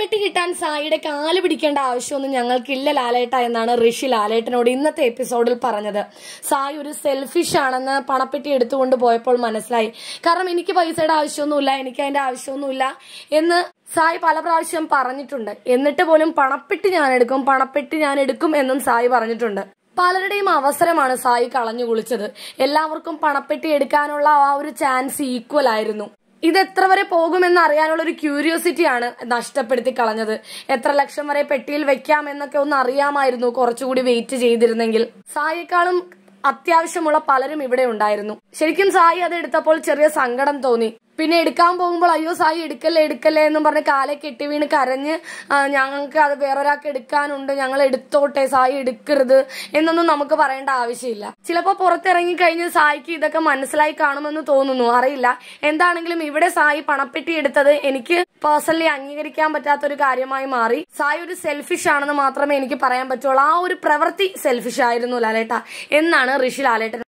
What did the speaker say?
കടപ്പെട്ടി കിട്ടാൻ സായിയുടെ കാല് പിടിക്കേണ്ട ആവശ്യമൊന്നും ഞങ്ങൾക്കില്ല ലാലേട്ട എന്നാണ് ഋഷി ലാലേട്ടനോട് ഇന്നത്തെ എപ്പിസോഡിൽ പറഞ്ഞത് സായി ഒരു സെൽഫിഷ് ആണെന്ന് പണപ്പെട്ടി എടുത്തുകൊണ്ട് പോയപ്പോൾ മനസ്സിലായി കാരണം എനിക്ക് പൈസയുടെ ആവശ്യമൊന്നുമില്ല എനിക്ക് അതിന്റെ ആവശ്യമൊന്നുമില്ല എന്ന് സായി പല പ്രാവശ്യം പറഞ്ഞിട്ടുണ്ട് എന്നിട്ട് പോലും പണപ്പെട്ടി ഞാൻ എടുക്കും പണപ്പെട്ടി ഞാൻ എടുക്കും എന്നും സായി പറഞ്ഞിട്ടുണ്ട് പലരുടെയും അവസരമാണ് സായി കളഞ്ഞു കുളിച്ചത് എല്ലാവർക്കും പണപ്പെട്ടി എടുക്കാനുള്ള ആ ഒരു ചാൻസ് ഈക്വൽ ആയിരുന്നു ഇത് എത്ര വരെ പോകുമെന്ന് അറിയാനുള്ള ഒരു ക്യൂരിയോസിറ്റിയാണ് നഷ്ടപ്പെടുത്തി കളഞ്ഞത് എത്ര ലക്ഷം വരെ പെട്ടിയിൽ വെക്കാം എന്നൊക്കെ ഒന്ന് അറിയാമായിരുന്നു കുറച്ചുകൂടി വെയിറ്റ് ചെയ്തിരുന്നെങ്കിൽ സായേക്കാളും അത്യാവശ്യമുള്ള പലരും ഇവിടെ ഉണ്ടായിരുന്നു ശരിക്കും സായി അത് എടുത്തപ്പോൾ ചെറിയ സങ്കടം തോന്നി പിന്നെ എടുക്കാൻ പോകുമ്പോൾ അയ്യോ സായി എടുക്കല്ലേ എടുക്കല്ലേ എന്നും പറഞ്ഞ് കാലെ കെട്ടി വീണ് കരഞ്ഞ് ഞങ്ങൾക്ക് അത് വേറൊരാൾക്ക് എടുക്കാനുണ്ട് ഞങ്ങൾ എടുത്തോട്ടെ സായി എടുക്കരുത് എന്നൊന്നും നമുക്ക് പറയേണ്ട ആവശ്യമില്ല ചിലപ്പോൾ പുറത്തിറങ്ങി കഴിഞ്ഞ് സായിക്ക് ഇതൊക്കെ മനസ്സിലായി കാണുമെന്ന് തോന്നുന്നു അറിയില്ല എന്താണെങ്കിലും ഇവിടെ സായി പണപ്പെട്ടി എടുത്തത് എനിക്ക് പേഴ്സണലി അംഗീകരിക്കാൻ പറ്റാത്ത ഒരു കാര്യമായി മാറി സായി ഒരു സെൽഫിഷ് ആണെന്ന് മാത്രമേ എനിക്ക് പറയാൻ പറ്റുള്ളൂ ആ ഒരു പ്രവൃത്തി സെൽഫിഷ് ആയിരുന്നു ലാലേട്ട എന്നാണ് ഋഷി ലാലേട്ടൻ